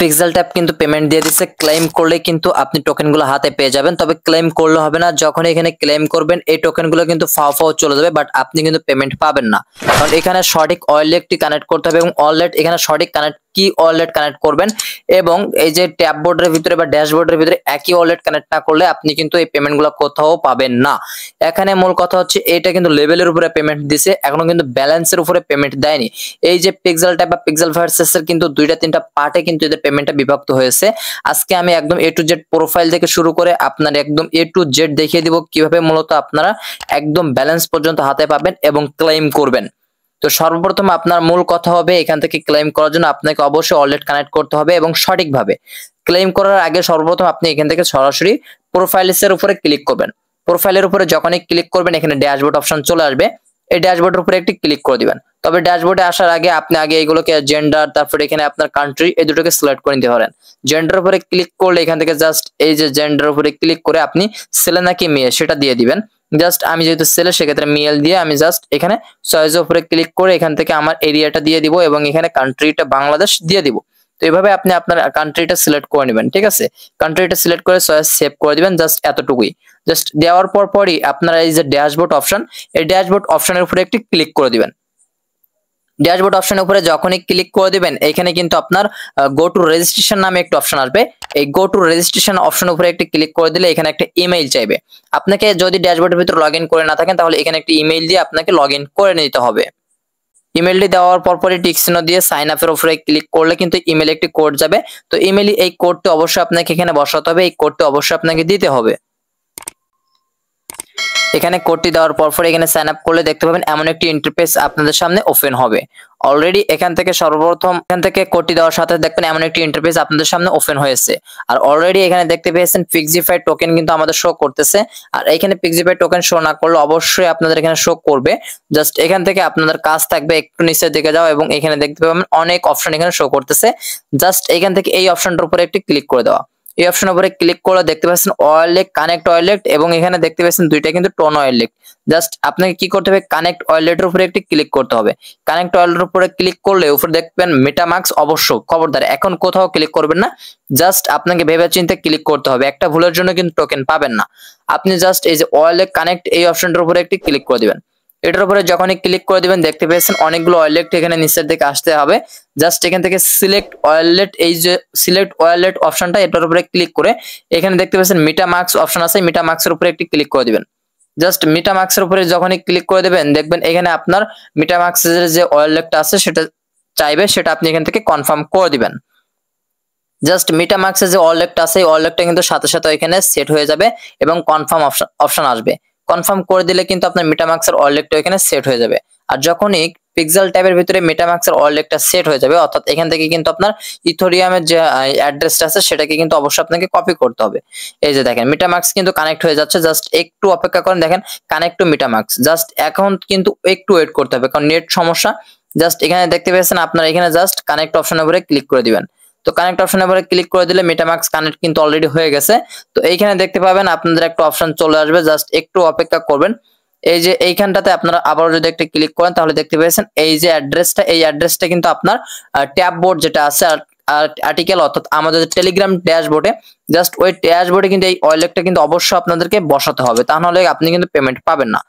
ফিক্সাল tap কিন্তু payment দিয়ে দিচ্ছে ক্লেম করলে কিন্তু আপনি টোকেনগুলো হাতে পেয়ে যাবেন তবে ক্লেম করলে হবে না যখন এখানে ক্লেম করবেন এই টোকেনগুলো কিন্তু ফাও ফাও চলে যাবে বাট আপনি কিন্তু পেমেন্ট পাবেন না কারণ এখানে সঠিক ওয়ালেটটি কানেক্ট করতে হবে এবং ওয়ালেট এখানে সঠিক কানেক্ট কি ওয়ালেট কানেক্ট করবেন এবং এই যে ট্যাব বোর্ডের ভিতরে বা ড্যাশবোর্ডের ভিতরে একই ওয়ালেট কানেক্ট না করলে আপনি কিন্তু এই পেমেন্টগুলো কোথাও পাবেন না এখানে মূল কথা হচ্ছে এটা কিন্তু লেভেলের উপরে পেমেন্ট দিছে এখনো কিন্তু ব্যালেন্সের উপরে পেমেন্ট দেয়নি এই যে পিক্সেল ট্যাব বা পিক্সেল ভার্সেস এর কিন্তু দুইটা তিনটা পার্টে কিন্তু এদের পেমেন্টটা বিভক্ত হয়েছে আজকে আমি একদম এ টু জেড প্রোফাইল থেকে শুরু করে আপনার একদম এ টু জেড দেখিয়ে দিব কিভাবে মূলত আপনারা একদম ব্যালেন্স পর্যন্ত হাতে পাবেন এবং ক্লেম করবেন তো সর্বপ্রথম আপনার মূল কথা হবে এখান থেকে ক্লেম করার জন্য আপনাকে অবশ্যই ওয়ালেট কানেক্ট করতে হবে এবং সঠিকভাবে ক্লেম করার আগে সর্বপ্রথম আপনি এখান থেকে সরাসরি প্রোফাইলসের উপরে ক্লিক করবেন প্রোফাইলের উপরে যখনই ক্লিক করবেন এখানে ড্যাশবোর্ড অপশন চলে আসবে এই ড্যাশবোর্ডের উপরে একটি ক্লিক করে দিবেন তবে ড্যাশবোর্ডে আসার আগে আপনি আগে এইগুলোকে জেন্ডার তারপরে এখানে আপনার কান্ট্রি এই দুটোকে সিলেক্ট করে নিতে পারেন জেন্ডার উপরে ক্লিক করলে এখান থেকে জাস্ট এই যে জেন্ডার উপরে ক্লিক করে আপনি ছেলে নাকি মেয়ে সেটা দিয়ে দিবেন জাস্ট আমি যেহেতু সেলে সেক্ষেত্রে মেল দিয়ে আমি জাস্ট এখানে চয়েসের উপরে ক্লিক করে এখান থেকে আমার এরিয়াটা দিয়ে দিব এবং এখানে কান্ট্রিটা বাংলাদেশ দিয়ে দিব তো এভাবে আপনি আপনার কান্ট্রিটা সিলেক্ট করে নেবেন ঠিক আছে কান্ট্রিটা সিলেক্ট করে চয়েস সেভ করে দিবেন জাস্ট এতটুকুই জাস্ট দেওয়ার পর পরই আপনারা এই যে ড্যাশবোর্ড অপশন এই ড্যাশবোর্ড অপশনের উপরে একটি ক্লিক করে দিবেন ড্যাশবোর্ড অপশনের উপরে যখনই ক্লিক করে দিবেন এখানে কিন্তু আপনার গো টু রেজিস্ট্রেশন নামে একটা অপশন আসবে এই গো টু রেজিস্ট্রেশন অপশন উপরে একটি ক্লিক করে দিলে এখানে একটা ইমেইল চাইবে আপনাকে যদি ড্যাশবোর্ডের ভিতরে লগ করে না থাকেন তাহলে এখানে একটি ইমেইল দিয়ে আপনাকে লগ করে নিতে হবে ইমেলটি দেওয়ার পরপরই টিকচিহ্ন দিয়ে সাইন আপের উপরে ক্লিক করলে কিন্তু ইমেল একটি কোড যাবে তো ইমেল এই কোডটি অবশ্যই আপনাকে এখানে বসাতে হবে এই কোডটি অবশ্যই আপনাকে দিতে হবে এখানে কোডটি দেওয়ার পর পর এখানে সাইন আপ করলে দেখতে পাবেন এমন একটি ইন্টারফেস আপনাদের সামনে ওপেন হবে অলরেডি এখান থেকে সর্বপ্রথম এখান থেকে কোডটি দেওয়ার সাথে দেখবেন এমন একটি ইন্টারফেস আপনাদের সামনে ওপেন হয়েছে আর অলরেডি এখানে দেখতে পেয়েছেন পিক্সিফাই টোকেন কিন্তু আমাদের শো করতেছে আর এখানে পিক্সিফাই টোকেন শো না করলে অবশ্যই আপনাদের এখানে শো করবে জাস্ট এখান থেকে আপনাদের কাজ থাকবে একটু নিচের দিকে যাও এবং এখানে দেখতে পাবেন অনেক অপশন এখানে শো করতেছে জাস্ট এখান থেকে এই অপশনটার উপরে একটি ক্লিক করে দেওয়া এই অপশন উপরে ক্লিক করলে দেখতে পাচ্ছেন লেক কানেক্ট ওয়ারলেট এবং এখানে দেখতে পাচ্ছেন দুইটা কিন্তু টন লেক জাস্ট আপনাকে কি করতে হবে কানেক্ট এর উপরে একটি ক্লিক করতে হবে কানেক্ট এর উপরে ক্লিক করলে উপরে দেখবেন মেটামাক্স অবশ্য খবরদার এখন কোথাও ক্লিক করবেন না জাস্ট আপনাকে ভেবে চিন্তে ক্লিক করতে হবে একটা ভুলের জন্য কিন্তু টোকেন পাবেন না আপনি জাস্ট এই যে অয়েল লেক কানেক্ট এই অপশনটার উপরে একটি ক্লিক করে দিবেন এটার উপরে যখনই ক্লিক করে দিবেন দেখতে পেয়েছেন অনেকগুলো ওয়ালেট এখানে নিচের দিকে আসতে হবে জাস্ট এখান থেকে সিলেক্ট ওয়ালেট এই যে সিলেক্ট ওয়ালেট অপশনটা এটার উপরে ক্লিক করে এখানে দেখতে পেয়েছেন মিটা মার্কস অপশন আছে মিটা মার্কসের উপরে একটি ক্লিক করে দিবেন জাস্ট মিটা মার্কসের উপরে যখনই ক্লিক করে দেবেন দেখবেন এখানে আপনার মিটা মার্কসের যে ওয়ালেটটা আছে সেটা চাইবে সেটা আপনি এখান থেকে কনফার্ম করে দিবেন জাস্ট মিটা মার্কসের যে ওয়ালেটটা আছে ওয়ালেটটা কিন্তু সাথে সাথে এখানে সেট হয়ে যাবে এবং কনফার্ম অপশন আসবে কনফার্ম করে দিলে কিন্তু আপনার মেটামাক্সের অরলেকটা এখানে সেট হয়ে যাবে আর যখনই পিক্সেল ট্যাবের ভিতরে মেটামাক্সের অরলেকটা সেট হয়ে যাবে অর্থাৎ এখান থেকে কিন্তু আপনার ইথোরিয়ামের যে অ্যাড্রেসটা আছে সেটাকে কিন্তু অবশ্যই আপনাকে কপি করতে হবে এই যে দেখেন মেটামাক্স কিন্তু কানেক্ট হয়ে যাচ্ছে জাস্ট একটু অপেক্ষা করেন দেখেন কানেক্ট টু মেটামাক্স জাস্ট এখন কিন্তু একটু ওয়েট করতে হবে কারণ নেট সমস্যা জাস্ট এখানে দেখতে পেয়েছেন আপনার এখানে জাস্ট কানেক্ট অপশনের উপরে ক্লিক করে দিবেন তো কানেক্ট অপশন এবারে ক্লিক করে দিলে মেটামাক্স কানেক্ট কিন্তু অলরেডি হয়ে গেছে তো এইখানে দেখতে পাবেন আপনাদের একটা অপশন চলে আসবে জাস্ট একটু অপেক্ষা করবেন এই যে এইখানটাতে আপনারা আবার যদি একটা ক্লিক করেন তাহলে দেখতে পাচ্ছেন এই যে অ্যাড্রেসটা এই অ্যাড্রেসটা কিন্তু আপনার ট্যাব বোর্ড যেটা আছে আর্টিকেল অর্থাৎ আমাদের টেলিগ্রাম ড্যাশবোর্ডে জাস্ট ওই ড্যাশবোর্ডে কিন্তু এই ওয়ালেটটা কিন্তু অবশ্যই আপনাদেরকে বসাতে হবে তা নাহলে আপনি কিন্তু পেমেন্ট পাবেন না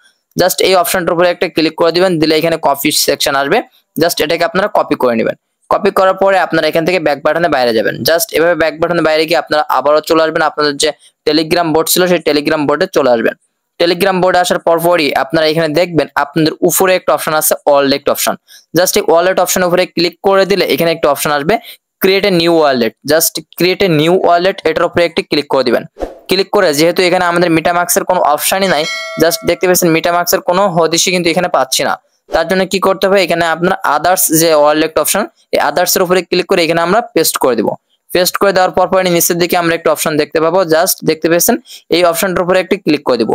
জাস্ট এই অপশনটার উপরে একটা ক্লিক করে দিবেন দিলে এখানে কপি সেকশন আসবে জাস্ট এটাকে আপনারা কপি করে নেবেন কপি করার পরে আপনারা এখান থেকে ব্যাক বাটনে বাইরে যাবেন জাস্ট এভাবে ব্যাক বাটনে বাইরে গিয়ে আপনারা আবারও চলে আসবেন আপনাদের যে টেলিগ্রাম বোর্ড ছিল সেই টেলিগ্রাম বোর্ডে চলে আসবেন টেলিগ্রাম বোর্ডে আসার পরপরই আপনারা এখানে দেখবেন আপনাদের উপরে একটা অপশন আছে ওয়ালেট অপশন জাস্ট এই ওয়ালেট অপশন উপরে ক্লিক করে দিলে এখানে একটা অপশন আসবে create a new wallet just create a new wallet এটার উপরে একটি ক্লিক করে দিবেন ক্লিক করে যেহেতু এখানে আমাদের মিটামাক্সের কোনো অপশানই নাই জাস্ট দেখতে পাচ্ছেন মিটামাক্সের কোনো হদিশি কিন্তু এখানে পাচ্ছি না তার জন্য কি করতে হবে এখানে আপনার আদার্স যে ওয়ালেট অপশন এই আদার্স এর উপরে ক্লিক করে এখানে আমরা পেস্ট করে দিব পেস্ট করে দেওয়ার পর পরে নিচের দিকে আমরা একটা অপশন দেখতে পাবো জাস্ট দেখতে পেয়েছেন এই অপশনটার উপরে একটি ক্লিক করে দিব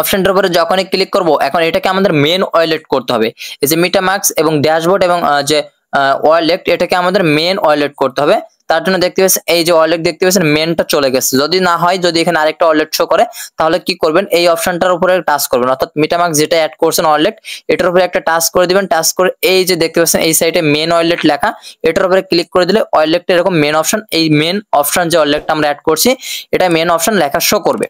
অপশনটার উপরে যখনই ক্লিক করব এখন এটাকে আমাদের মেন ওয়ালেট করতে হবে এই যে মার্কস এবং ড্যাশবোর্ড এবং যে ওয়ালেট এটাকে আমাদের মেন ওয়ালেট করতে হবে তার জন্য দেখতে পাচ্ছেন এই যে ওয়ালেট দেখতে পাচ্ছেন মেনটা চলে গেছে যদি না হয় যদি এখানে আরেকটা ওয়ালেট শো করে তাহলে কি করবেন এই অপশনটার উপরে টাচ করবেন অর্থাৎ মিটামার্ক যেটা অ্যাড করছেন ওয়ালেট এটার উপরে একটা টাচ করে দিবেন টাচ করে এই যে দেখতে পাচ্ছেন এই সাইডে মেন ওয়ালেট লেখা এটার উপরে ক্লিক করে দিলে ওয়ালেট এরকম মেন অপশন এই মেন অপশন যে ওয়ালেটটা আমরা অ্যাড করছি এটা মেন অপশন লেখা শো করবে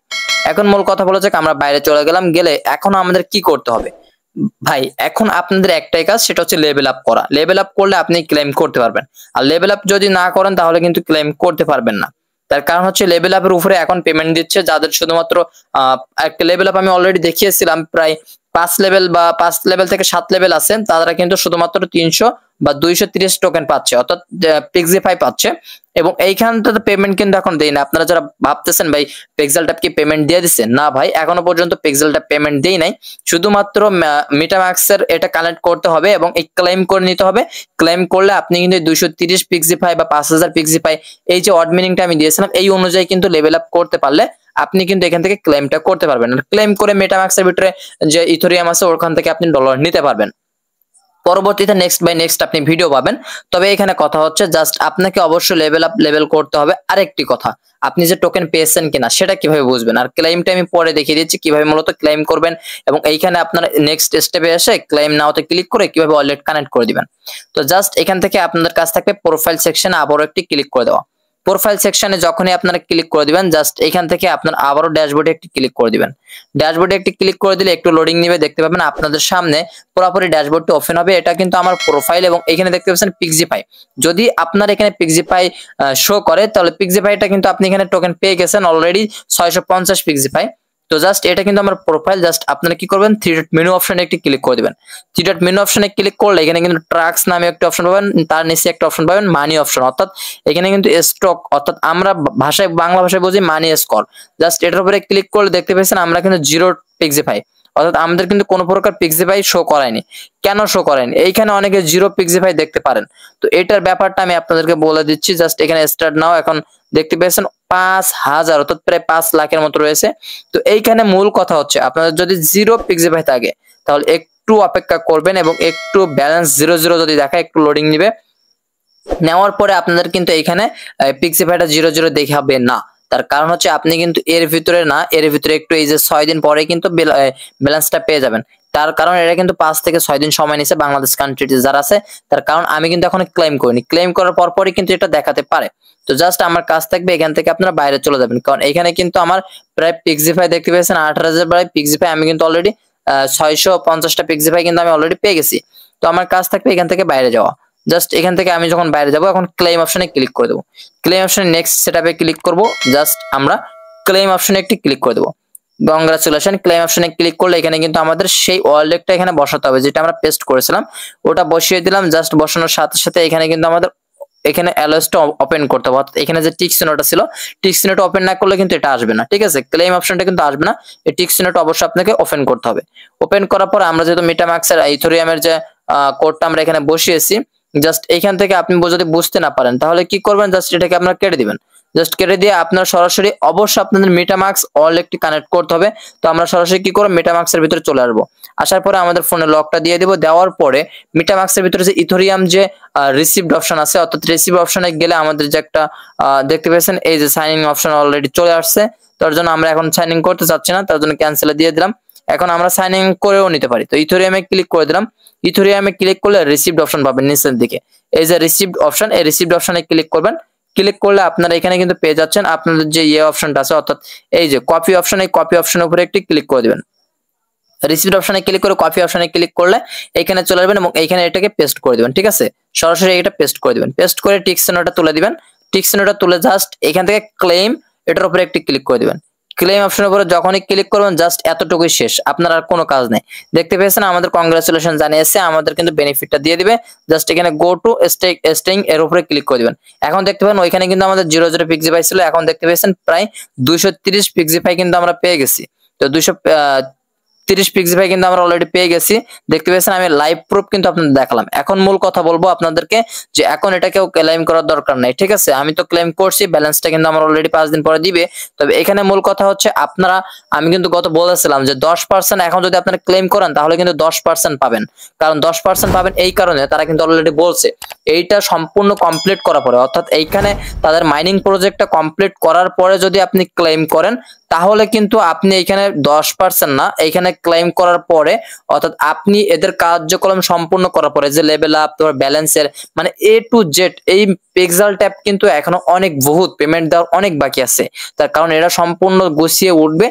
এখন মূল কথা বলা যাক আমরা বাইরে চলে গেলাম গেলে এখন আমাদের কি করতে হবে ভাই এখন আপনাদের একটাই কাজ সেটা হচ্ছে লেভেল আপ করা লেভেল আপ করলে আপনি ক্লেম করতে পারবেন আর লেভেল আপ যদি না করেন তাহলে কিন্তু ক্লেম করতে পারবেন না তার কারণ হচ্ছে লেভেল আপের উপরে এখন পেমেন্ট দিচ্ছে যাদের শুধুমাত্র একটা লেভেল আপ আমি অলরেডি দেখিয়েছিলাম প্রায় পাঁচ লেভেল বা পাঁচ লেভেল থেকে সাত লেভেল আছেন তারা কিন্তু শুধুমাত্র তিনশো বা দুইশো তিরিশ টোকেন পাচ্ছে অর্থাৎ পিক্সিফাই পাচ্ছে এবং এইখানটাতে পেমেন্ট কিন্তু এখন দেয় না আপনারা যারা ভাবতেছেন ভাই পিক্সেল ট্যাপ কি পেমেন্ট দিয়ে দিচ্ছে না ভাই এখনো পর্যন্ত পিক্সেল ট্যাপ পেমেন্ট দেয় নাই শুধুমাত্র মিটাম্যাক্সের এটা কানেক্ট করতে হবে এবং এই ক্লেম করে নিতে হবে ক্লেম করলে আপনি কিন্তু দুইশো তিরিশ পিক্সিফাই বা পাঁচ হাজার পিক্সিফাই এই যে অড মিনিংটা আমি দিয়েছিলাম এই অনুযায়ী কিন্তু লেভেল আপ করতে পারলে আপনি কিন্তু এখান থেকে ক্লেমটা করতে পারবেন ক্লেম করে মেটামাক্সের ভিতরে যে ইথোরিয়াম আছে ওখান থেকে আপনি ডলার নিতে পারবেন পরবর্তীতে নেক্সট বাই নেক্সট আপনি ভিডিও পাবেন তবে এখানে কথা হচ্ছে জাস্ট আপনাকে অবশ্যই লেভেল আপ লেভেল করতে হবে আরেকটি কথা আপনি যে টোকেন পেয়েছেন কিনা সেটা কিভাবে বুঝবেন আর ক্লেমটা আমি পরে দেখিয়ে দিচ্ছি কিভাবে মূলত ক্লেম করবেন এবং এইখানে আপনার নেক্সট স্টেপে এসে ক্লেম নাওতে ক্লিক করে কিভাবে ওয়ালেট কানেক্ট করে দিবেন তো জাস্ট এখান থেকে আপনাদের কাছ থেকে প্রোফাইল সেকশনে আবারও একটি ক্লিক করে দেওয়া প্রোফাইল সেকশনে যখনই আপনারা ক্লিক করে দিবেন জাস্ট এখান থেকে আপনার আবারও ড্যাশবোর্ডে একটি ক্লিক করে দিবেন ড্যাশবোর্ডে একটি ক্লিক করে দিলে একটু লোডিং নেবে দেখতে পাবেন আপনাদের সামনে পুরোপুরি ড্যাশবোর্ডটি ওপেন হবে এটা কিন্তু আমার প্রোফাইল এবং এখানে দেখতে পাচ্ছেন পিক্সিফাই যদি আপনার এখানে পিক্সিফাই শো করে তাহলে পিক্সিফাইটা কিন্তু আপনি এখানে টোকেন পেয়ে গেছেন অলরেডি ছয়শো পঞ্চাশ পিক্সিফাই তো জাস্ট এটা কিন্তু আমার প্রোফাইল জাস্ট আপনারা কি করবেন থ্রি ডট মেনু অপশনে একটি ক্লিক করে দেবেন থ্রি ডট মেনু অপশনে ক্লিক করলে এখানে কিন্তু ট্রাক্স নামে একটা অপশন পাবেন তার নিচে একটা অপশন পাবেন মানি অপশন অর্থাৎ এখানে কিন্তু স্টক অর্থাৎ আমরা ভাষায় বাংলা ভাষায় বুঝি মানি স্কর জাস্ট এটার উপরে ক্লিক করলে দেখতে পেয়েছেন আমরা কিন্তু জিরো পিক্সিফাই অর্থাৎ আমাদের কিন্তু কোনো প্রকার পিক্সিফাই শো করায়নি কেন শো করেন এইখানে অনেকে জিরো পিক্সিফাই দেখতে পারেন তো এটার ব্যাপারটা আমি আপনাদেরকে বলে দিচ্ছি জাস্ট এখানে স্টার্ট নাও এখন দেখতে পেয়েছেন পাঁচ হাজার অর্থাৎ প্রায় পাঁচ লাখের মতো রয়েছে তো এইখানে মূল কথা হচ্ছে আপনাদের যদি জিরো পিক্সেভাই থাকে তাহলে একটু অপেক্ষা করবেন এবং একটু ব্যালেন্স জিরো জিরো যদি দেখায় একটু লোডিং নিবে নেওয়ার পরে আপনাদের কিন্তু এইখানে পিক্সেভাইটা জিরো জিরো দেখাবে না তার কারণ হচ্ছে আপনি কিন্তু এর ভিতরে না এর ভিতরে একটু এই যে ছয় দিন পরে কিন্তু ব্যালেন্সটা পেয়ে যাবেন তার কারণ এটা কিন্তু পাঁচ থেকে ছয় দিন সময় নিছে বাংলাদেশ কান্ট্রিতে যারা আছে তার কারণ আমি কিন্তু এখন ক্লেম করিনি ক্লেম করার পরপরই কিন্তু এটা দেখাতে পারে তো জাস্ট আমার কাজ থাকবে এখান থেকে আপনারা বাইরে চলে যাবেন কারণ এখানে কিন্তু আমার প্রায় পিক্সিফাই দেখতে পেয়েছেন আট হাজার প্রায় পিক্সিফাই আমি কিন্তু অলরেডি ছয়শো পঞ্চাশটা পিক্সিফাই কিন্তু আমি অলরেডি পেয়ে গেছি তো আমার কাজ থাকবে এখান থেকে বাইরে যাওয়া জাস্ট এখান থেকে আমি যখন বাইরে যাব এখন ক্লেম অপশনে ক্লিক করে দেবো ক্লেম অপশনে নেক্সট সেটআপে ক্লিক করব জাস্ট আমরা ক্লেম অপশনে একটি ক্লিক করে দেবো কংগ্রাচুলেশন ক্লেম অপশনে ক্লিক করলে এখানে কিন্তু আমাদের সেই ওয়ালেটটা এখানে বসাতে হবে যেটা আমরা পেস্ট করেছিলাম ওটা বসিয়ে দিলাম জাস্ট বসানোর সাথে সাথে এখানে কিন্তু আমাদের এখানে অ্যালোয়েসটা ওপেন করতে হবে এখানে যে টিক চিহ্নটা ছিল টিক চিহ্নটা ওপেন না করলে কিন্তু এটা আসবে না ঠিক আছে ক্লেম অপশনটা কিন্তু আসবে না এই টিক চিহ্নটা অবশ্যই আপনাকে ওপেন করতে হবে ওপেন করার পর আমরা যেহেতু মিটামাক্সের ইথোরিয়ামের যে কোডটা আমরা এখানে বসিয়েছি জাস্ট এখান থেকে আপনি যদি বুঝতে না পারেন তাহলে কি করবেন জাস্ট এটাকে আপনারা কেটে দিবেন জাস্ট কেটে দিয়ে আপনার সরাসরি অবশ্যই আপনাদের মেটামাক্স একটি কানেক্ট করতে হবে তো আমরা সরাসরি কি করব মেটামাক্সের ভিতরে চলে আসবো আসার পরে আমাদের ফোনে লকটা দিয়ে দেব দেওয়ার পরে মেটামাক্সের ভিতরে যে ইথোরিয়াম যে রিসিভড অপশন আছে অর্থাৎ রিসিভ অপশনে গেলে আমাদের যে একটা দেখতে পেয়েছেন এই যে সাইনিং অপশন অলরেডি চলে আসছে তার জন্য আমরা এখন সাইনিং করতে চাচ্ছি না তার জন্য ক্যান্সেল দিয়ে দিলাম এখন আমরা সাইন ইন করেও নিতে পারি তো ইথোরিয়ামে ক্লিক করে দিলাম ইথোরিয়ামে ক্লিক করলে রিসিভড অপশন পাবেন নিচের দিকে এই যে রিসিভড অপশন এই রিসিভড অপশনে ক্লিক করবেন ক্লিক করলে আপনারা এখানে কিন্তু পেয়ে যাচ্ছেন আপনাদের যে ইয়ে অপশনটা আছে অর্থাৎ এই যে কপি অপশন এই কপি অপশনের উপরে একটি ক্লিক করে দেবেন রিসিপ্ট অপশনে ক্লিক করে কপি অপশনে ক্লিক করলে এখানে চলে আসবেন এবং এখানে এটাকে পেস্ট করে দেবেন ঠিক আছে সরাসরি এটা পেস্ট করে দেবেন পেস্ট করে টিক চিহ্নটা তুলে দিবেন টিক চিহ্নটা তুলে জাস্ট এখান থেকে ক্লেম এটার উপরে একটি ক্লিক করে দিবেন ক্লেম অপশনের উপরে যখনই ক্লিক করবেন জাস্ট এতটুকুই শেষ আপনার আর কোনো কাজ নেই দেখতে পেয়েছেন আমাদের জানিয়ে জানিয়েছে আমাদের কিন্তু বেনিফিটটা দিয়ে দিবে জাস্ট এখানে গো টু স্টেইং এর উপরে ক্লিক করে দিবেন এখন দেখতে পাবেন ওইখানে কিন্তু আমাদের জিরো জিরো পিক্সিফাই ছিল এখন দেখতে পেয়েছেন প্রায় দুইশো তিরিশ পিক্সিফাই কিন্তু আমরা পেয়ে গেছি তো দুইশো তিরিশ পিক্সেল কিন্তু আমরা অলরেডি পেয়ে গেছি দেখতে পেয়েছেন আমি লাইভ প্রুফ কিন্তু আপনাদের দেখালাম এখন মূল কথা বলবো আপনাদেরকে যে এখন এটা কেউ ক্লেম করার দরকার নাই ঠিক আছে আমি তো ক্লেম করছি ব্যালেন্সটা কিন্তু আমার অলরেডি পাঁচ দিন পরে দিবে তবে এখানে মূল কথা হচ্ছে আপনারা আমি কিন্তু গত বলেছিলাম যে দশ পার্সেন্ট এখন যদি আপনারা ক্লেম করেন তাহলে কিন্তু দশ পার্সেন্ট পাবেন কারণ দশ পার্সেন্ট পাবেন এই কারণে তারা কিন্তু অলরেডি বলছে এইটা সম্পূর্ণ কমপ্লিট করার পরে অর্থাৎ এইখানে তাদের মাইনিং প্রজেক্টটা কমপ্লিট করার পরে যদি আপনি ক্লেম করেন তাহলে কিন্তু আপনি এখানে দশ পার্সেন্ট না এখানে ক্লাইম করার পরে অর্থাৎ আপনি এদের কার্যক্রম সম্পূর্ণ করার পরে যে লেভেল আপ তোমার ব্যালেন্সের মানে এ টু জেড এই পেক্সাল ট্যাপ কিন্তু এখনো অনেক বহুত পেমেন্ট দেওয়ার অনেক বাকি আছে তার কারণ এরা সম্পূর্ণ গুছিয়ে উঠবে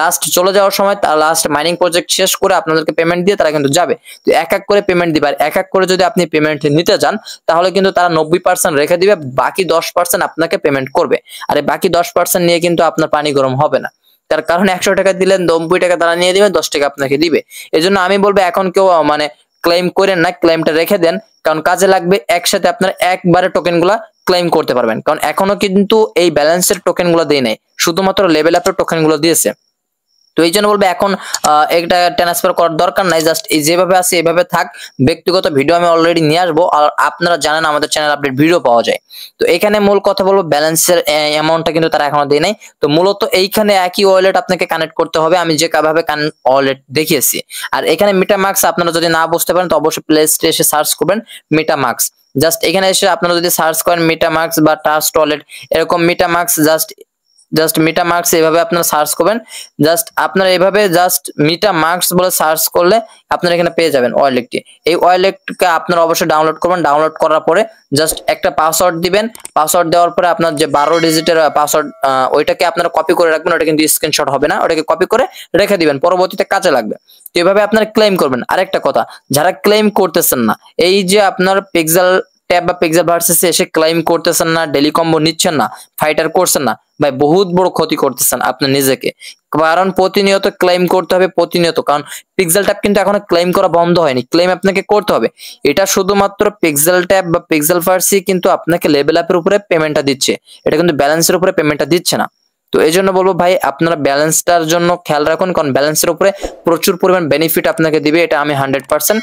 লাস্ট চলে যাওয়ার সময় তার লাস্ট মাইনিং প্রজেক্ট শেষ করে আপনাদেরকে পেমেন্ট দিয়ে তারা কিন্তু যাবে তো এক এক করে পেমেন্ট দিবে আর এক এক করে যদি আপনি পেমেন্ট নিতে যান তাহলে কিন্তু তারা নব্বই পার্সেন্ট রেখে দিবে বাকি দশ পার্সেন্ট আপনাকে পেমেন্ট করবে আর বাকি দশ পার্সেন্ট নিয়ে কিন্তু আপনার পানি গরম হবে না তার কারণ একশো টাকা দিলেন নব্বই টাকা তারা নিয়ে দিবে দশ টাকা আপনাকে দিবে এই আমি বলবো এখন কেউ মানে ক্লেম করেন না ক্লেমটা রেখে দেন কারণ কাজে লাগবে একসাথে আপনার একবারে টোকেন গুলা ক্লেম করতে পারবেন কারণ এখনো কিন্তু এই ব্যালেন্সের টোকেন গুলো দেয় নাই শুধুমাত্র লেভেল আপের টোকেন গুলো দিয়েছে তো এই জন্য বলবো এখন এটা ট্রান্সফার করার দরকার নাই জাস্ট যেভাবে আছে এভাবে থাক ব্যক্তিগত ভিডিও আমি অলরেডি নিয়ে আসবো আর আপনারা জানেন আমাদের চ্যানেল আপডেট ভিডিও পাওয়া যায় তো এখানে মূল কথা বলবো ব্যালেন্সের অ্যামাউন্টটা কিন্তু তারা এখনো দেয় নাই তো মূলত এইখানে একই ওয়ালেট আপনাকে কানেক্ট করতে হবে আমি যে কাভাবে কান ওয়ালেট দেখিয়েছি আর এখানে মিটা মার্কস আপনারা যদি না বুঝতে পারেন তো অবশ্যই প্লে স্টোরে এসে সার্চ করবেন মিটা মার্কস জাস্ট এখানে এসে আপনারা যদি সার্চ করেন মিটা মার্কস বা টাস্ট ওয়ালেট এরকম MetaMask just just MetaMask এভাবে আপনারা সার্চ করবেন জাস্ট আপনারা এভাবে জাস্ট মিটা মার্কস বলে সার্চ করলে আপনারা এখানে পেয়ে যাবেন ওয়ালেটটি এই ওয়ালেটকে আপনারা অবশ্যই ডাউনলোড করবেন ডাউনলোড করার পরে জাস্ট একটা পাসওয়ার্ড দিবেন পাসওয়ার্ড দেওয়ার পরে আপনার যে বারো ডিজিটের পাসওয়ার্ড ওইটাকে আপনারা কপি করে রাখবেন ওটা কিন্তু স্ক্রিনশট হবে না ওটাকে কপি করে রেখে দিবেন পরবর্তীতে কাজে লাগবে তো এভাবে আপনারা ক্লেম করবেন আরেকটা কথা যারা ক্লেম করতেছেন না এই যে আপনার পিক্সেল ট্যাব বা পিক্সেল ভার্সেস এসে ক্লেম করতেছেন না ডেলিকম্বো নিচ্ছেন না ফাইটার করছেন না ভাই বহুত বড় ক্ষতি করতেছেন আপনার নিজেকে কারণ প্রতিনিয়ত ক্লেম করতে হবে প্রতিনিয়ত কারণ পিক্সেল ট্যাপ কিন্তু এখনো ক্লেম করা বন্ধ হয়নি ক্লেম আপনাকে করতে হবে এটা শুধুমাত্র পিক্সেল ট্যাপ বা পিক্সেল ফার্সি কিন্তু আপনাকে লেভেল আপের উপরে পেমেন্টটা দিচ্ছে এটা কিন্তু ব্যালেন্সের উপরে পেমেন্টটা দিচ্ছে না তো এই জন্য বলবো ভাই আপনারা ব্যালেন্সটার জন্য খেয়াল রাখুন কারণ ব্যালেন্সের উপরে প্রচুর পরিমাণ বেনিফিট আপনাকে দিবে এটা আমি হান্ড্রেড পার্সেন্ট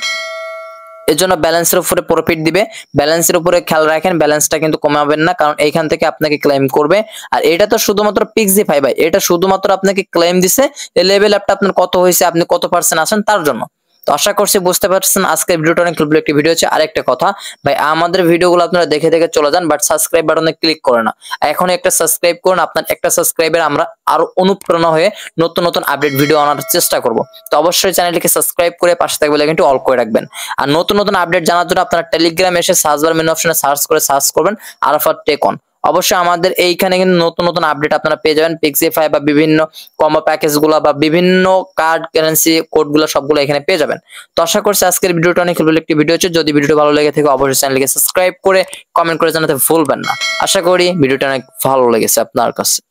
এর জন্য ব্যালেন্সের উপরে প্রফিট দিবে ব্যালেন্সের উপরে খেয়াল রাখেন ব্যালেন্সটা কিন্তু কমাবেন না কারণ এইখান থেকে আপনাকে ক্লেম করবে আর এটা তো শুধুমাত্র পিক্সি ফাইভ এটা শুধুমাত্র আপনাকে ক্লেম দিছে লেভেল আপটা আপনার কত হয়েছে আপনি কত পার্সেন্ট আছেন তার জন্য তো আশা করছি বুঝতে পারছেন আজকের ভিডিওটা অনেক ভালো একটি ভিডিও আছে আরেকটা কথা ভাই আমাদের ভিডিওগুলো আপনারা দেখে দেখে চলে যান বাট সাবস্ক্রাইব বাটনে ক্লিক করে না এখন একটা সাবস্ক্রাইব করুন আপনার একটা সাবস্ক্রাইবের আমরা আরো অনুপ্রেরণা হয়ে নতুন নতুন আপডেট ভিডিও আনার চেষ্টা করব তো অবশ্যই চ্যানেলটিকে সাবস্ক্রাইব করে পাশে থাকবে কিন্তু অল করে রাখবেন আর নতুন নতুন আপডেট জানার জন্য আপনারা টেলিগ্রাম এসে সার্চ বার মেনু অপশনে সার্চ করে সার্চ করবেন আরাফার টেকন অন অবশ্যই আমাদের এইখানে কিন্তু নতুন নতুন আপডেট আপনারা পেয়ে যাবেন পিক্সিফাই বা বিভিন্ন প্যাকেজ গুলা বা বিভিন্ন কার্ড কারেন্সি কোড কোডগুলো সবগুলো এখানে পেয়ে যাবেন তো আশা করছি আজকের ভিডিওটা অনেক হেল্পফুল একটি ভিডিও হচ্ছে যদি ভিডিওটা ভালো লেগে থাকে অবশ্যই চ্যানেলকে সাবস্ক্রাইব করে কমেন্ট করে জানাতে ভুলবেন না আশা করি ভিডিওটা অনেক ভালো লেগেছে আপনার কাছে